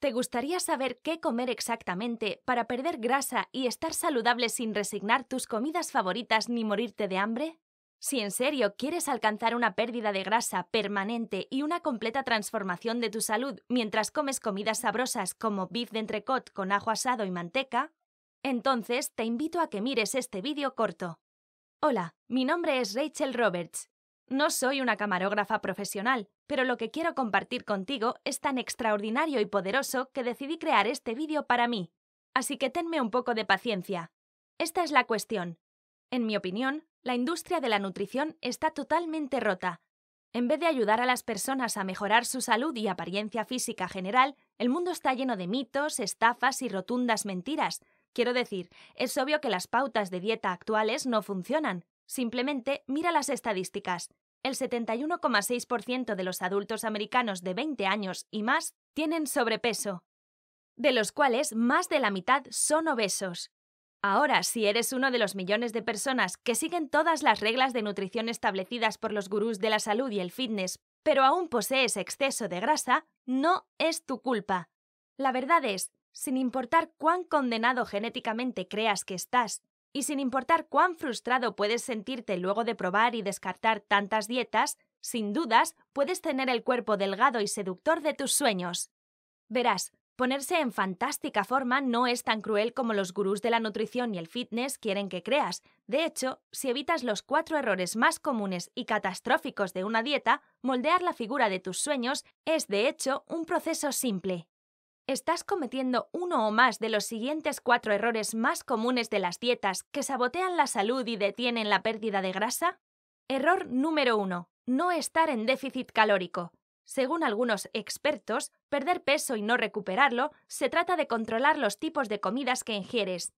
¿Te gustaría saber qué comer exactamente para perder grasa y estar saludable sin resignar tus comidas favoritas ni morirte de hambre? Si en serio quieres alcanzar una pérdida de grasa permanente y una completa transformación de tu salud mientras comes comidas sabrosas como beef de entrecot con ajo asado y manteca, entonces te invito a que mires este vídeo corto. Hola, mi nombre es Rachel Roberts no soy una camarógrafa profesional, pero lo que quiero compartir contigo es tan extraordinario y poderoso que decidí crear este vídeo para mí. Así que tenme un poco de paciencia. Esta es la cuestión. En mi opinión, la industria de la nutrición está totalmente rota. En vez de ayudar a las personas a mejorar su salud y apariencia física general, el mundo está lleno de mitos, estafas y rotundas mentiras. Quiero decir, es obvio que las pautas de dieta actuales no funcionan. Simplemente mira las estadísticas. El 71,6% de los adultos americanos de 20 años y más tienen sobrepeso, de los cuales más de la mitad son obesos. Ahora, si eres uno de los millones de personas que siguen todas las reglas de nutrición establecidas por los gurús de la salud y el fitness, pero aún posees exceso de grasa, no es tu culpa. La verdad es, sin importar cuán condenado genéticamente creas que estás, y sin importar cuán frustrado puedes sentirte luego de probar y descartar tantas dietas, sin dudas puedes tener el cuerpo delgado y seductor de tus sueños. Verás, ponerse en fantástica forma no es tan cruel como los gurús de la nutrición y el fitness quieren que creas. De hecho, si evitas los cuatro errores más comunes y catastróficos de una dieta, moldear la figura de tus sueños es, de hecho, un proceso simple estás cometiendo uno o más de los siguientes cuatro errores más comunes de las dietas que sabotean la salud y detienen la pérdida de grasa? Error número uno: No estar en déficit calórico. Según algunos expertos, perder peso y no recuperarlo se trata de controlar los tipos de comidas que ingieres.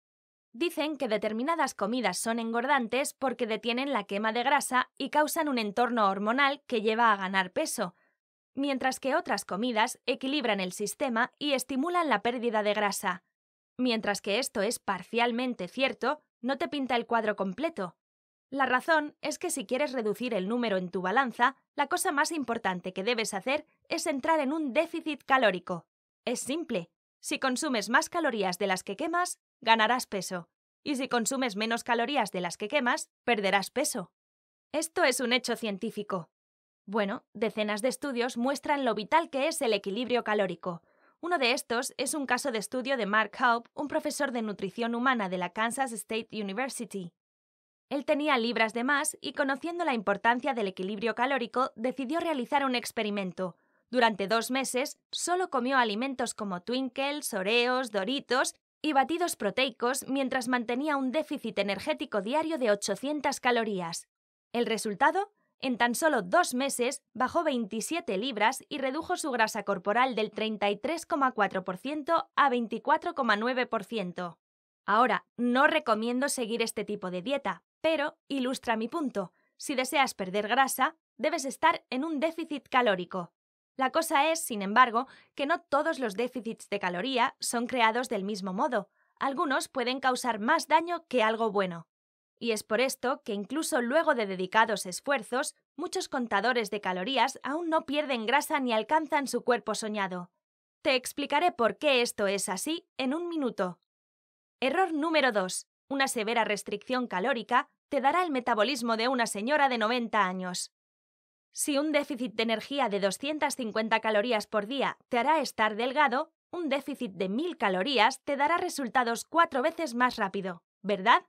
Dicen que determinadas comidas son engordantes porque detienen la quema de grasa y causan un entorno hormonal que lleva a ganar peso, mientras que otras comidas equilibran el sistema y estimulan la pérdida de grasa. Mientras que esto es parcialmente cierto, no te pinta el cuadro completo. La razón es que si quieres reducir el número en tu balanza, la cosa más importante que debes hacer es entrar en un déficit calórico. Es simple. Si consumes más calorías de las que quemas, ganarás peso. Y si consumes menos calorías de las que quemas, perderás peso. Esto es un hecho científico. Bueno, decenas de estudios muestran lo vital que es el equilibrio calórico. Uno de estos es un caso de estudio de Mark Haupt, un profesor de nutrición humana de la Kansas State University. Él tenía libras de más y, conociendo la importancia del equilibrio calórico, decidió realizar un experimento. Durante dos meses, solo comió alimentos como Twinkles, Oreos, Doritos y batidos proteicos mientras mantenía un déficit energético diario de 800 calorías. ¿El resultado? En tan solo dos meses bajó 27 libras y redujo su grasa corporal del 33,4% a 24,9%. Ahora, no recomiendo seguir este tipo de dieta, pero ilustra mi punto. Si deseas perder grasa, debes estar en un déficit calórico. La cosa es, sin embargo, que no todos los déficits de caloría son creados del mismo modo. Algunos pueden causar más daño que algo bueno. Y es por esto que incluso luego de dedicados esfuerzos, muchos contadores de calorías aún no pierden grasa ni alcanzan su cuerpo soñado. Te explicaré por qué esto es así en un minuto. Error número 2. Una severa restricción calórica te dará el metabolismo de una señora de 90 años. Si un déficit de energía de 250 calorías por día te hará estar delgado, un déficit de 1000 calorías te dará resultados cuatro veces más rápido, ¿verdad?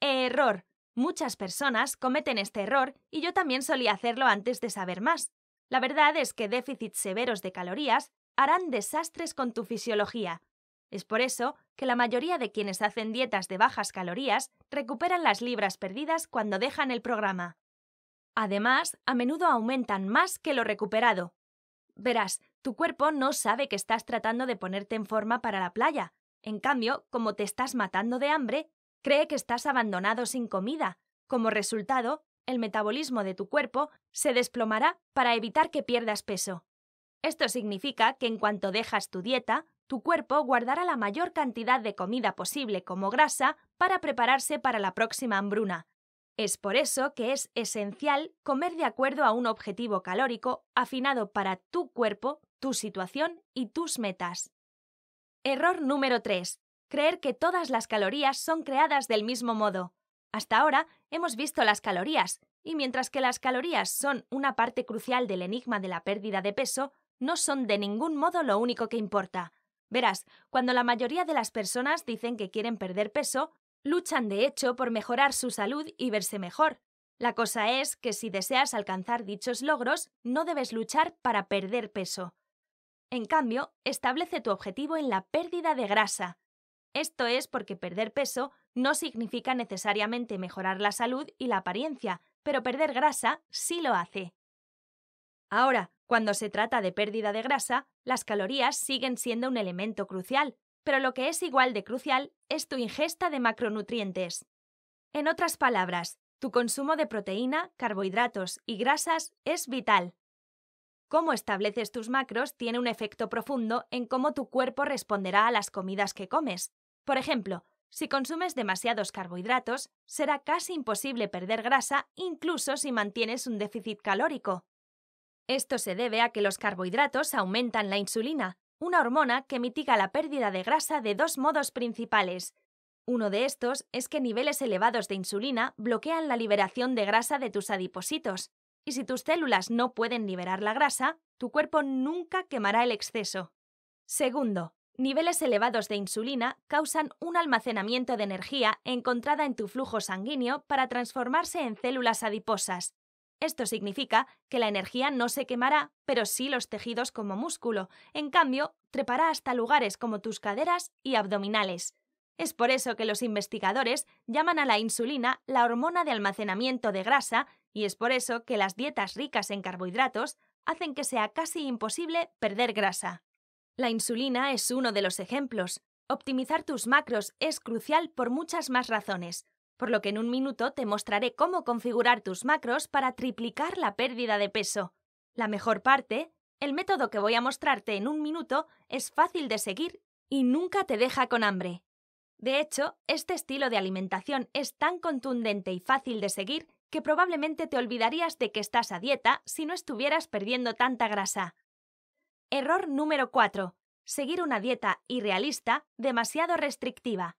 Error. Muchas personas cometen este error y yo también solía hacerlo antes de saber más. La verdad es que déficits severos de calorías harán desastres con tu fisiología. Es por eso que la mayoría de quienes hacen dietas de bajas calorías recuperan las libras perdidas cuando dejan el programa. Además, a menudo aumentan más que lo recuperado. Verás, tu cuerpo no sabe que estás tratando de ponerte en forma para la playa. En cambio, como te estás matando de hambre, cree que estás abandonado sin comida. Como resultado, el metabolismo de tu cuerpo se desplomará para evitar que pierdas peso. Esto significa que en cuanto dejas tu dieta, tu cuerpo guardará la mayor cantidad de comida posible como grasa para prepararse para la próxima hambruna. Es por eso que es esencial comer de acuerdo a un objetivo calórico afinado para tu cuerpo, tu situación y tus metas. Error número 3 creer que todas las calorías son creadas del mismo modo. Hasta ahora hemos visto las calorías, y mientras que las calorías son una parte crucial del enigma de la pérdida de peso, no son de ningún modo lo único que importa. Verás, cuando la mayoría de las personas dicen que quieren perder peso, luchan de hecho por mejorar su salud y verse mejor. La cosa es que si deseas alcanzar dichos logros, no debes luchar para perder peso. En cambio, establece tu objetivo en la pérdida de grasa, esto es porque perder peso no significa necesariamente mejorar la salud y la apariencia, pero perder grasa sí lo hace. Ahora, cuando se trata de pérdida de grasa, las calorías siguen siendo un elemento crucial, pero lo que es igual de crucial es tu ingesta de macronutrientes. En otras palabras, tu consumo de proteína, carbohidratos y grasas es vital. Cómo estableces tus macros tiene un efecto profundo en cómo tu cuerpo responderá a las comidas que comes, por ejemplo, si consumes demasiados carbohidratos, será casi imposible perder grasa incluso si mantienes un déficit calórico. Esto se debe a que los carbohidratos aumentan la insulina, una hormona que mitiga la pérdida de grasa de dos modos principales. Uno de estos es que niveles elevados de insulina bloquean la liberación de grasa de tus adipositos, y si tus células no pueden liberar la grasa, tu cuerpo nunca quemará el exceso. Segundo, Niveles elevados de insulina causan un almacenamiento de energía encontrada en tu flujo sanguíneo para transformarse en células adiposas. Esto significa que la energía no se quemará, pero sí los tejidos como músculo. En cambio, trepará hasta lugares como tus caderas y abdominales. Es por eso que los investigadores llaman a la insulina la hormona de almacenamiento de grasa y es por eso que las dietas ricas en carbohidratos hacen que sea casi imposible perder grasa. La insulina es uno de los ejemplos. Optimizar tus macros es crucial por muchas más razones, por lo que en un minuto te mostraré cómo configurar tus macros para triplicar la pérdida de peso. La mejor parte, el método que voy a mostrarte en un minuto es fácil de seguir y nunca te deja con hambre. De hecho, este estilo de alimentación es tan contundente y fácil de seguir que probablemente te olvidarías de que estás a dieta si no estuvieras perdiendo tanta grasa. Error número 4. Seguir una dieta irrealista demasiado restrictiva.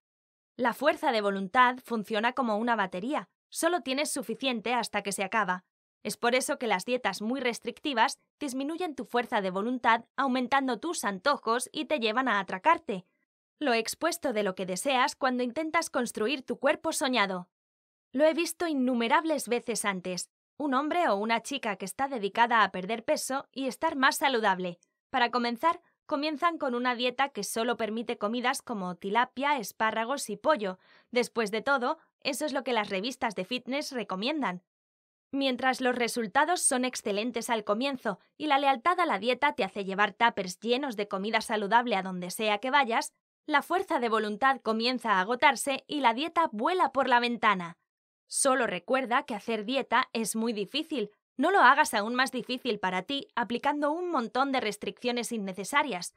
La fuerza de voluntad funciona como una batería, solo tienes suficiente hasta que se acaba. Es por eso que las dietas muy restrictivas disminuyen tu fuerza de voluntad aumentando tus antojos y te llevan a atracarte. Lo expuesto de lo que deseas cuando intentas construir tu cuerpo soñado. Lo he visto innumerables veces antes. Un hombre o una chica que está dedicada a perder peso y estar más saludable, para comenzar, comienzan con una dieta que solo permite comidas como tilapia, espárragos y pollo. Después de todo, eso es lo que las revistas de fitness recomiendan. Mientras los resultados son excelentes al comienzo y la lealtad a la dieta te hace llevar tuppers llenos de comida saludable a donde sea que vayas, la fuerza de voluntad comienza a agotarse y la dieta vuela por la ventana. Solo recuerda que hacer dieta es muy difícil, no lo hagas aún más difícil para ti aplicando un montón de restricciones innecesarias.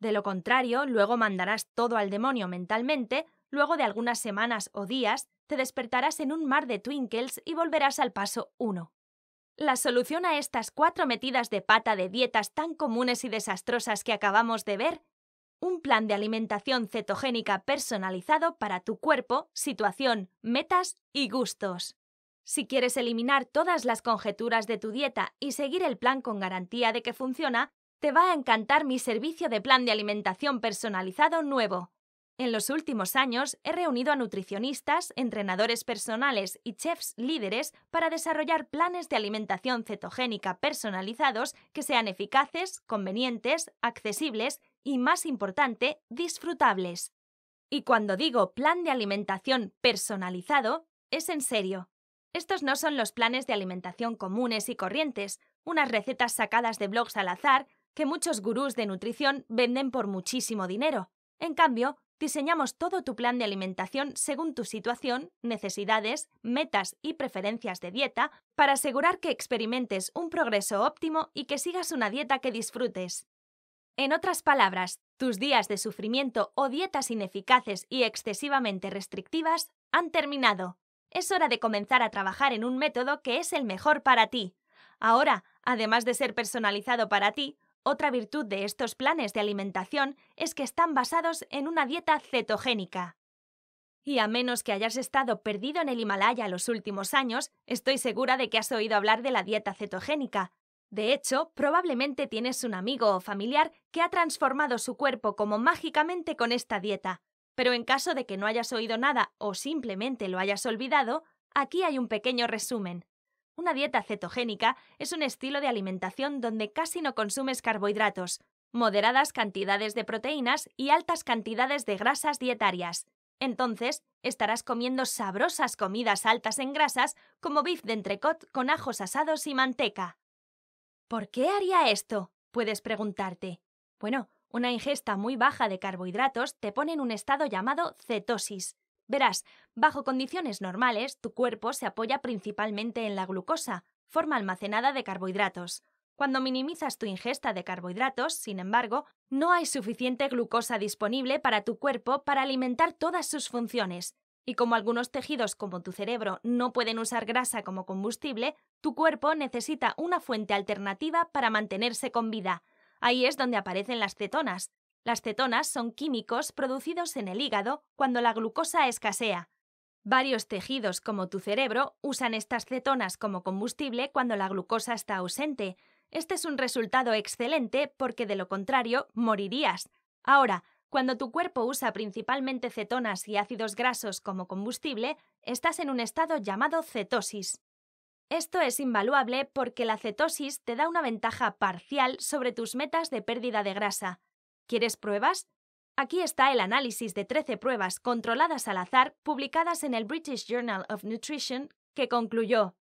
De lo contrario, luego mandarás todo al demonio mentalmente, luego de algunas semanas o días, te despertarás en un mar de twinkles y volverás al paso 1. La solución a estas cuatro metidas de pata de dietas tan comunes y desastrosas que acabamos de ver, un plan de alimentación cetogénica personalizado para tu cuerpo, situación, metas y gustos. Si quieres eliminar todas las conjeturas de tu dieta y seguir el plan con garantía de que funciona, te va a encantar mi servicio de plan de alimentación personalizado nuevo. En los últimos años he reunido a nutricionistas, entrenadores personales y chefs líderes para desarrollar planes de alimentación cetogénica personalizados que sean eficaces, convenientes, accesibles y, más importante, disfrutables. Y cuando digo plan de alimentación personalizado, es en serio. Estos no son los planes de alimentación comunes y corrientes, unas recetas sacadas de blogs al azar que muchos gurús de nutrición venden por muchísimo dinero. En cambio, diseñamos todo tu plan de alimentación según tu situación, necesidades, metas y preferencias de dieta para asegurar que experimentes un progreso óptimo y que sigas una dieta que disfrutes. En otras palabras, tus días de sufrimiento o dietas ineficaces y excesivamente restrictivas han terminado. Es hora de comenzar a trabajar en un método que es el mejor para ti. Ahora, además de ser personalizado para ti, otra virtud de estos planes de alimentación es que están basados en una dieta cetogénica. Y a menos que hayas estado perdido en el Himalaya los últimos años, estoy segura de que has oído hablar de la dieta cetogénica. De hecho, probablemente tienes un amigo o familiar que ha transformado su cuerpo como mágicamente con esta dieta. Pero en caso de que no hayas oído nada o simplemente lo hayas olvidado, aquí hay un pequeño resumen. Una dieta cetogénica es un estilo de alimentación donde casi no consumes carbohidratos, moderadas cantidades de proteínas y altas cantidades de grasas dietarias. Entonces, estarás comiendo sabrosas comidas altas en grasas como beef de entrecot con ajos asados y manteca. ¿Por qué haría esto? puedes preguntarte. Bueno, una ingesta muy baja de carbohidratos te pone en un estado llamado cetosis. Verás, bajo condiciones normales, tu cuerpo se apoya principalmente en la glucosa, forma almacenada de carbohidratos. Cuando minimizas tu ingesta de carbohidratos, sin embargo, no hay suficiente glucosa disponible para tu cuerpo para alimentar todas sus funciones. Y como algunos tejidos como tu cerebro no pueden usar grasa como combustible, tu cuerpo necesita una fuente alternativa para mantenerse con vida. Ahí es donde aparecen las cetonas. Las cetonas son químicos producidos en el hígado cuando la glucosa escasea. Varios tejidos, como tu cerebro, usan estas cetonas como combustible cuando la glucosa está ausente. Este es un resultado excelente porque de lo contrario morirías. Ahora, cuando tu cuerpo usa principalmente cetonas y ácidos grasos como combustible, estás en un estado llamado cetosis. Esto es invaluable porque la cetosis te da una ventaja parcial sobre tus metas de pérdida de grasa. ¿Quieres pruebas? Aquí está el análisis de 13 pruebas controladas al azar publicadas en el British Journal of Nutrition que concluyó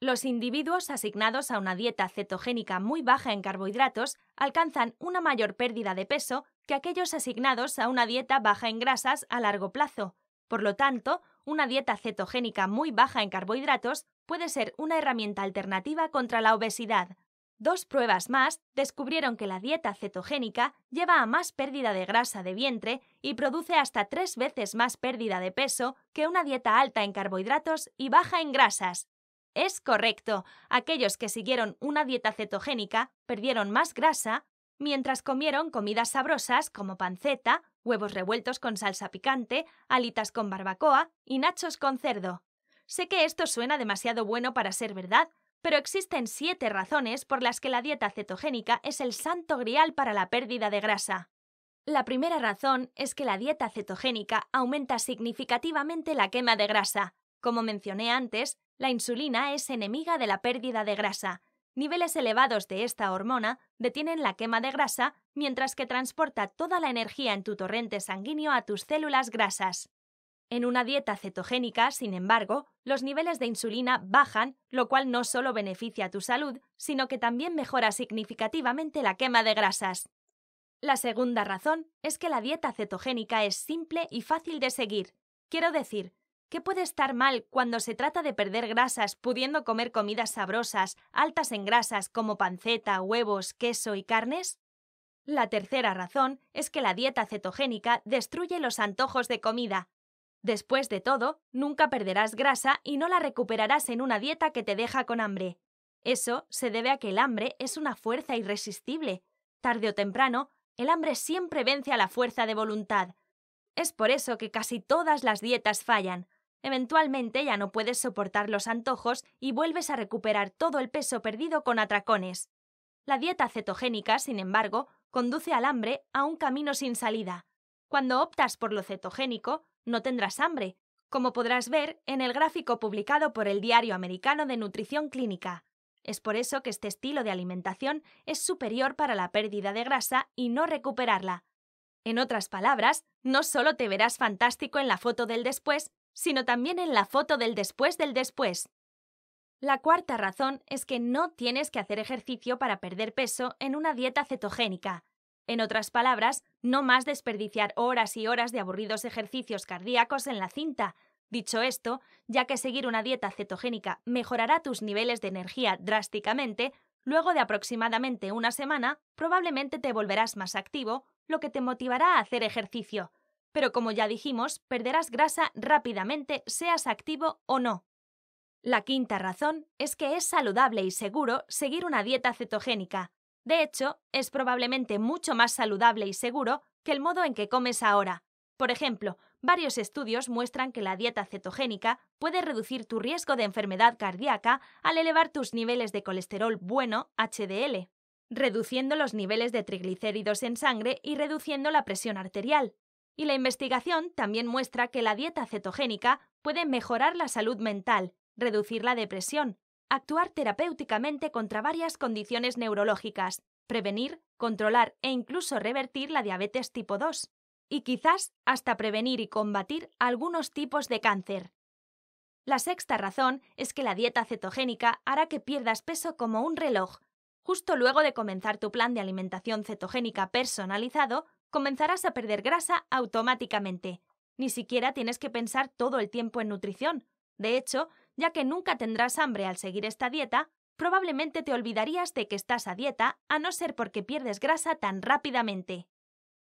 los individuos asignados a una dieta cetogénica muy baja en carbohidratos alcanzan una mayor pérdida de peso que aquellos asignados a una dieta baja en grasas a largo plazo. Por lo tanto, una dieta cetogénica muy baja en carbohidratos puede ser una herramienta alternativa contra la obesidad. Dos pruebas más descubrieron que la dieta cetogénica lleva a más pérdida de grasa de vientre y produce hasta tres veces más pérdida de peso que una dieta alta en carbohidratos y baja en grasas. Es correcto, aquellos que siguieron una dieta cetogénica perdieron más grasa, mientras comieron comidas sabrosas como panceta, huevos revueltos con salsa picante, alitas con barbacoa y nachos con cerdo. Sé que esto suena demasiado bueno para ser verdad, pero existen siete razones por las que la dieta cetogénica es el santo grial para la pérdida de grasa. La primera razón es que la dieta cetogénica aumenta significativamente la quema de grasa. Como mencioné antes, la insulina es enemiga de la pérdida de grasa, Niveles elevados de esta hormona detienen la quema de grasa, mientras que transporta toda la energía en tu torrente sanguíneo a tus células grasas. En una dieta cetogénica, sin embargo, los niveles de insulina bajan, lo cual no solo beneficia a tu salud, sino que también mejora significativamente la quema de grasas. La segunda razón es que la dieta cetogénica es simple y fácil de seguir. Quiero decir, ¿Qué puede estar mal cuando se trata de perder grasas pudiendo comer comidas sabrosas, altas en grasas como panceta, huevos, queso y carnes? La tercera razón es que la dieta cetogénica destruye los antojos de comida. Después de todo, nunca perderás grasa y no la recuperarás en una dieta que te deja con hambre. Eso se debe a que el hambre es una fuerza irresistible. Tarde o temprano, el hambre siempre vence a la fuerza de voluntad. Es por eso que casi todas las dietas fallan, Eventualmente ya no puedes soportar los antojos y vuelves a recuperar todo el peso perdido con atracones. La dieta cetogénica, sin embargo, conduce al hambre a un camino sin salida. Cuando optas por lo cetogénico, no tendrás hambre, como podrás ver en el gráfico publicado por el Diario Americano de Nutrición Clínica. Es por eso que este estilo de alimentación es superior para la pérdida de grasa y no recuperarla. En otras palabras, no solo te verás fantástico en la foto del después, sino también en la foto del después del después. La cuarta razón es que no tienes que hacer ejercicio para perder peso en una dieta cetogénica. En otras palabras, no más desperdiciar horas y horas de aburridos ejercicios cardíacos en la cinta. Dicho esto, ya que seguir una dieta cetogénica mejorará tus niveles de energía drásticamente, luego de aproximadamente una semana probablemente te volverás más activo, lo que te motivará a hacer ejercicio pero como ya dijimos, perderás grasa rápidamente, seas activo o no. La quinta razón es que es saludable y seguro seguir una dieta cetogénica. De hecho, es probablemente mucho más saludable y seguro que el modo en que comes ahora. Por ejemplo, varios estudios muestran que la dieta cetogénica puede reducir tu riesgo de enfermedad cardíaca al elevar tus niveles de colesterol bueno HDL, reduciendo los niveles de triglicéridos en sangre y reduciendo la presión arterial. Y la investigación también muestra que la dieta cetogénica puede mejorar la salud mental, reducir la depresión, actuar terapéuticamente contra varias condiciones neurológicas, prevenir, controlar e incluso revertir la diabetes tipo 2, y quizás hasta prevenir y combatir algunos tipos de cáncer. La sexta razón es que la dieta cetogénica hará que pierdas peso como un reloj. Justo luego de comenzar tu plan de alimentación cetogénica personalizado, comenzarás a perder grasa automáticamente. Ni siquiera tienes que pensar todo el tiempo en nutrición. De hecho, ya que nunca tendrás hambre al seguir esta dieta, probablemente te olvidarías de que estás a dieta a no ser porque pierdes grasa tan rápidamente.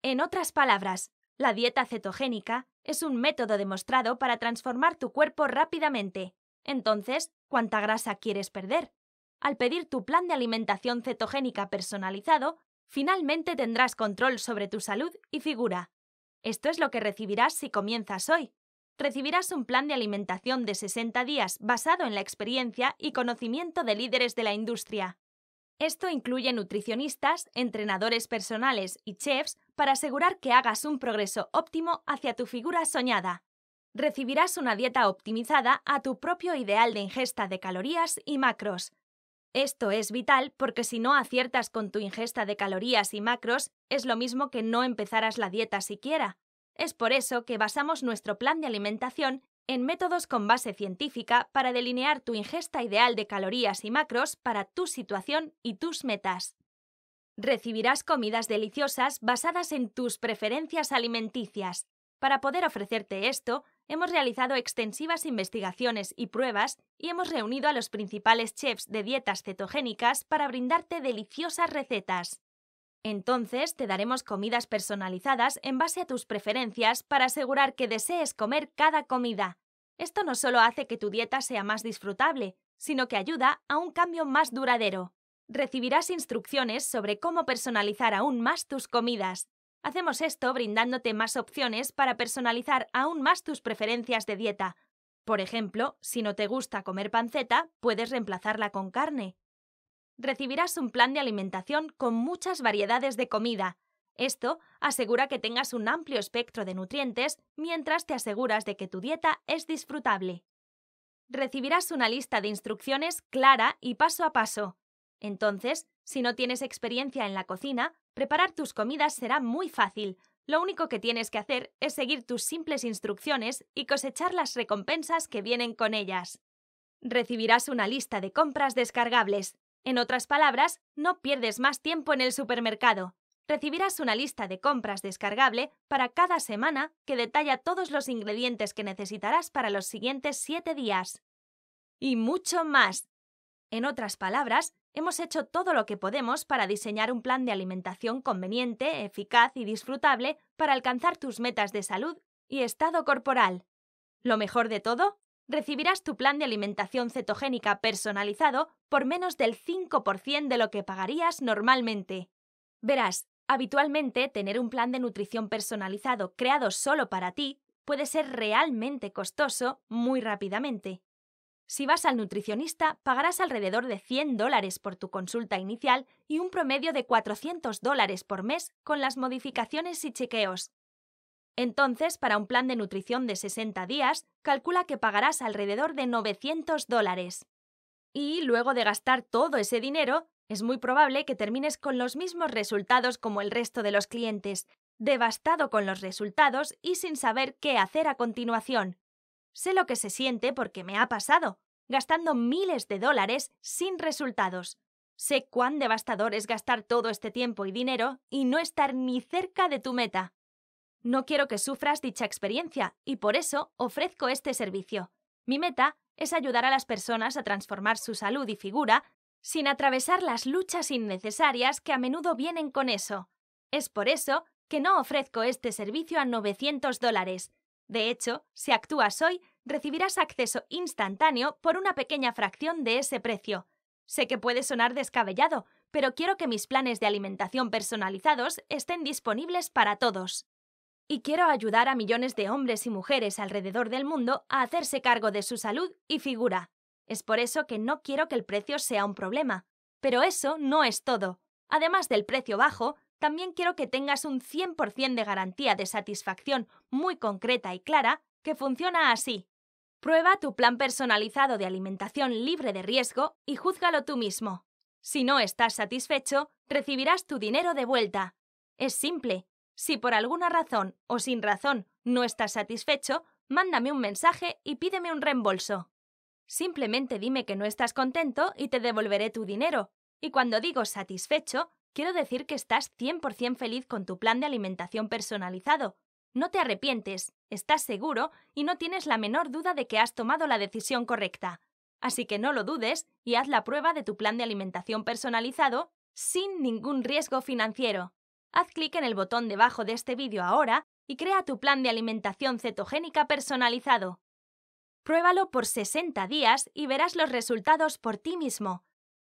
En otras palabras, la dieta cetogénica es un método demostrado para transformar tu cuerpo rápidamente. Entonces, ¿cuánta grasa quieres perder? Al pedir tu plan de alimentación cetogénica personalizado, finalmente tendrás control sobre tu salud y figura. Esto es lo que recibirás si comienzas hoy. Recibirás un plan de alimentación de 60 días basado en la experiencia y conocimiento de líderes de la industria. Esto incluye nutricionistas, entrenadores personales y chefs para asegurar que hagas un progreso óptimo hacia tu figura soñada. Recibirás una dieta optimizada a tu propio ideal de ingesta de calorías y macros, esto es vital porque si no aciertas con tu ingesta de calorías y macros, es lo mismo que no empezaras la dieta siquiera. Es por eso que basamos nuestro plan de alimentación en métodos con base científica para delinear tu ingesta ideal de calorías y macros para tu situación y tus metas. Recibirás comidas deliciosas basadas en tus preferencias alimenticias. Para poder ofrecerte esto, hemos realizado extensivas investigaciones y pruebas y hemos reunido a los principales chefs de dietas cetogénicas para brindarte deliciosas recetas. Entonces te daremos comidas personalizadas en base a tus preferencias para asegurar que desees comer cada comida. Esto no solo hace que tu dieta sea más disfrutable, sino que ayuda a un cambio más duradero. Recibirás instrucciones sobre cómo personalizar aún más tus comidas, Hacemos esto brindándote más opciones para personalizar aún más tus preferencias de dieta. Por ejemplo, si no te gusta comer panceta, puedes reemplazarla con carne. Recibirás un plan de alimentación con muchas variedades de comida. Esto asegura que tengas un amplio espectro de nutrientes mientras te aseguras de que tu dieta es disfrutable. Recibirás una lista de instrucciones clara y paso a paso. Entonces, si no tienes experiencia en la cocina, Preparar tus comidas será muy fácil. Lo único que tienes que hacer es seguir tus simples instrucciones y cosechar las recompensas que vienen con ellas. Recibirás una lista de compras descargables. En otras palabras, no pierdes más tiempo en el supermercado. Recibirás una lista de compras descargable para cada semana que detalla todos los ingredientes que necesitarás para los siguientes siete días. Y mucho más. En otras palabras, Hemos hecho todo lo que podemos para diseñar un plan de alimentación conveniente, eficaz y disfrutable para alcanzar tus metas de salud y estado corporal. Lo mejor de todo, recibirás tu plan de alimentación cetogénica personalizado por menos del 5% de lo que pagarías normalmente. Verás, habitualmente tener un plan de nutrición personalizado creado solo para ti puede ser realmente costoso muy rápidamente. Si vas al nutricionista, pagarás alrededor de 100 dólares por tu consulta inicial y un promedio de 400 dólares por mes con las modificaciones y chequeos. Entonces, para un plan de nutrición de 60 días, calcula que pagarás alrededor de 900 dólares. Y luego de gastar todo ese dinero, es muy probable que termines con los mismos resultados como el resto de los clientes, devastado con los resultados y sin saber qué hacer a continuación. Sé lo que se siente porque me ha pasado, gastando miles de dólares sin resultados. Sé cuán devastador es gastar todo este tiempo y dinero y no estar ni cerca de tu meta. No quiero que sufras dicha experiencia y por eso ofrezco este servicio. Mi meta es ayudar a las personas a transformar su salud y figura sin atravesar las luchas innecesarias que a menudo vienen con eso. Es por eso que no ofrezco este servicio a 900 dólares, de hecho, si actúas hoy, recibirás acceso instantáneo por una pequeña fracción de ese precio. Sé que puede sonar descabellado, pero quiero que mis planes de alimentación personalizados estén disponibles para todos. Y quiero ayudar a millones de hombres y mujeres alrededor del mundo a hacerse cargo de su salud y figura. Es por eso que no quiero que el precio sea un problema. Pero eso no es todo. Además del precio bajo, también quiero que tengas un 100% de garantía de satisfacción muy concreta y clara que funciona así. Prueba tu plan personalizado de alimentación libre de riesgo y júzgalo tú mismo. Si no estás satisfecho, recibirás tu dinero de vuelta. Es simple. Si por alguna razón o sin razón no estás satisfecho, mándame un mensaje y pídeme un reembolso. Simplemente dime que no estás contento y te devolveré tu dinero. Y cuando digo satisfecho, Quiero decir que estás 100% feliz con tu plan de alimentación personalizado. No te arrepientes, estás seguro y no tienes la menor duda de que has tomado la decisión correcta. Así que no lo dudes y haz la prueba de tu plan de alimentación personalizado sin ningún riesgo financiero. Haz clic en el botón debajo de este vídeo ahora y crea tu plan de alimentación cetogénica personalizado. Pruébalo por 60 días y verás los resultados por ti mismo.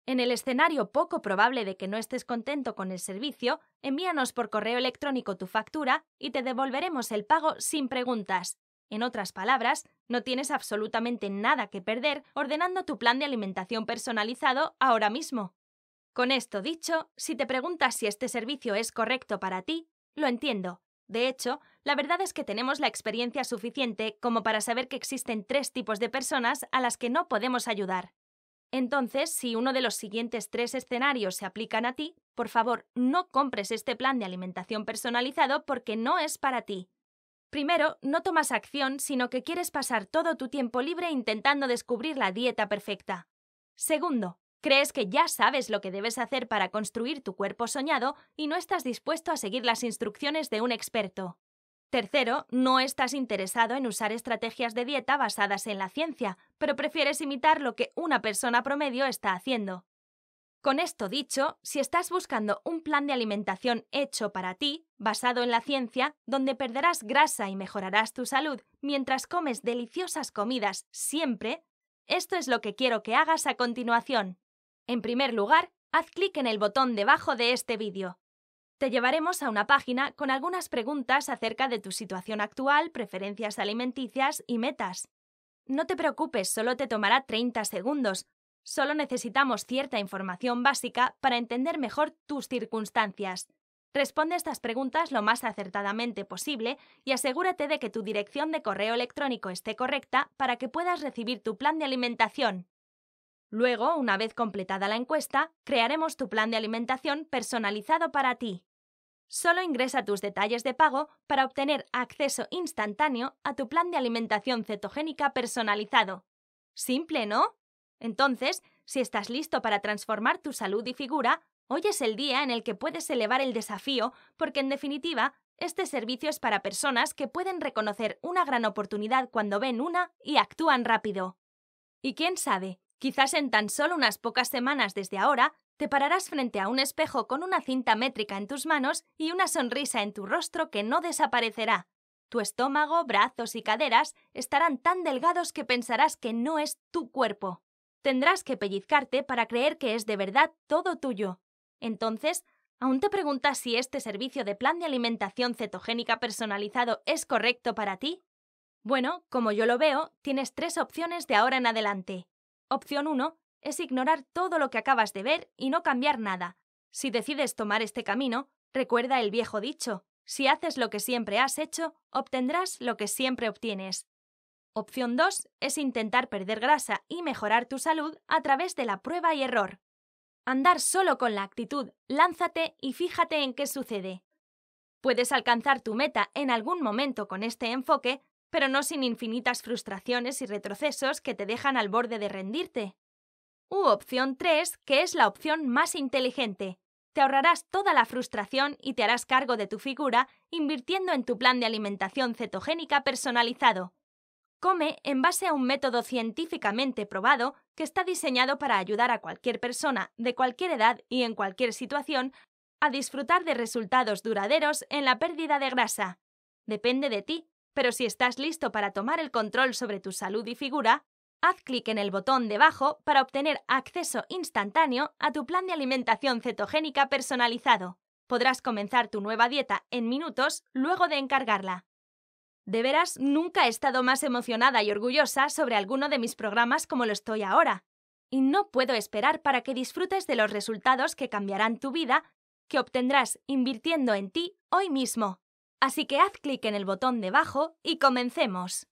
En el escenario poco probable de que no estés contento con el servicio, envíanos por correo electrónico tu factura y te devolveremos el pago sin preguntas. En otras palabras, no tienes absolutamente nada que perder ordenando tu plan de alimentación personalizado ahora mismo. Con esto dicho, si te preguntas si este servicio es correcto para ti, lo entiendo. De hecho, la verdad es que tenemos la experiencia suficiente como para saber que existen tres tipos de personas a las que no podemos ayudar. Entonces, si uno de los siguientes tres escenarios se aplican a ti, por favor, no compres este plan de alimentación personalizado porque no es para ti. Primero, no tomas acción, sino que quieres pasar todo tu tiempo libre intentando descubrir la dieta perfecta. Segundo, crees que ya sabes lo que debes hacer para construir tu cuerpo soñado y no estás dispuesto a seguir las instrucciones de un experto. Tercero, no estás interesado en usar estrategias de dieta basadas en la ciencia, pero prefieres imitar lo que una persona promedio está haciendo. Con esto dicho, si estás buscando un plan de alimentación hecho para ti, basado en la ciencia, donde perderás grasa y mejorarás tu salud mientras comes deliciosas comidas siempre, esto es lo que quiero que hagas a continuación. En primer lugar, haz clic en el botón debajo de este vídeo. Te llevaremos a una página con algunas preguntas acerca de tu situación actual, preferencias alimenticias y metas. No te preocupes, solo te tomará 30 segundos. Solo necesitamos cierta información básica para entender mejor tus circunstancias. Responde estas preguntas lo más acertadamente posible y asegúrate de que tu dirección de correo electrónico esté correcta para que puedas recibir tu plan de alimentación. Luego, una vez completada la encuesta, crearemos tu plan de alimentación personalizado para ti. Solo ingresa tus detalles de pago para obtener acceso instantáneo a tu plan de alimentación cetogénica personalizado. Simple, ¿no? Entonces, si estás listo para transformar tu salud y figura, hoy es el día en el que puedes elevar el desafío porque, en definitiva, este servicio es para personas que pueden reconocer una gran oportunidad cuando ven una y actúan rápido. Y quién sabe, quizás en tan solo unas pocas semanas desde ahora te pararás frente a un espejo con una cinta métrica en tus manos y una sonrisa en tu rostro que no desaparecerá. Tu estómago, brazos y caderas estarán tan delgados que pensarás que no es tu cuerpo. Tendrás que pellizcarte para creer que es de verdad todo tuyo. Entonces, ¿aún te preguntas si este servicio de plan de alimentación cetogénica personalizado es correcto para ti? Bueno, como yo lo veo, tienes tres opciones de ahora en adelante. Opción 1 es ignorar todo lo que acabas de ver y no cambiar nada. Si decides tomar este camino, recuerda el viejo dicho, si haces lo que siempre has hecho, obtendrás lo que siempre obtienes. Opción 2 es intentar perder grasa y mejorar tu salud a través de la prueba y error. Andar solo con la actitud, lánzate y fíjate en qué sucede. Puedes alcanzar tu meta en algún momento con este enfoque, pero no sin infinitas frustraciones y retrocesos que te dejan al borde de rendirte. U opción 3, que es la opción más inteligente. Te ahorrarás toda la frustración y te harás cargo de tu figura invirtiendo en tu plan de alimentación cetogénica personalizado. Come en base a un método científicamente probado que está diseñado para ayudar a cualquier persona, de cualquier edad y en cualquier situación, a disfrutar de resultados duraderos en la pérdida de grasa. Depende de ti, pero si estás listo para tomar el control sobre tu salud y figura, Haz clic en el botón debajo para obtener acceso instantáneo a tu plan de alimentación cetogénica personalizado. Podrás comenzar tu nueva dieta en minutos luego de encargarla. De veras, nunca he estado más emocionada y orgullosa sobre alguno de mis programas como lo estoy ahora. Y no puedo esperar para que disfrutes de los resultados que cambiarán tu vida, que obtendrás invirtiendo en ti hoy mismo. Así que haz clic en el botón debajo y comencemos.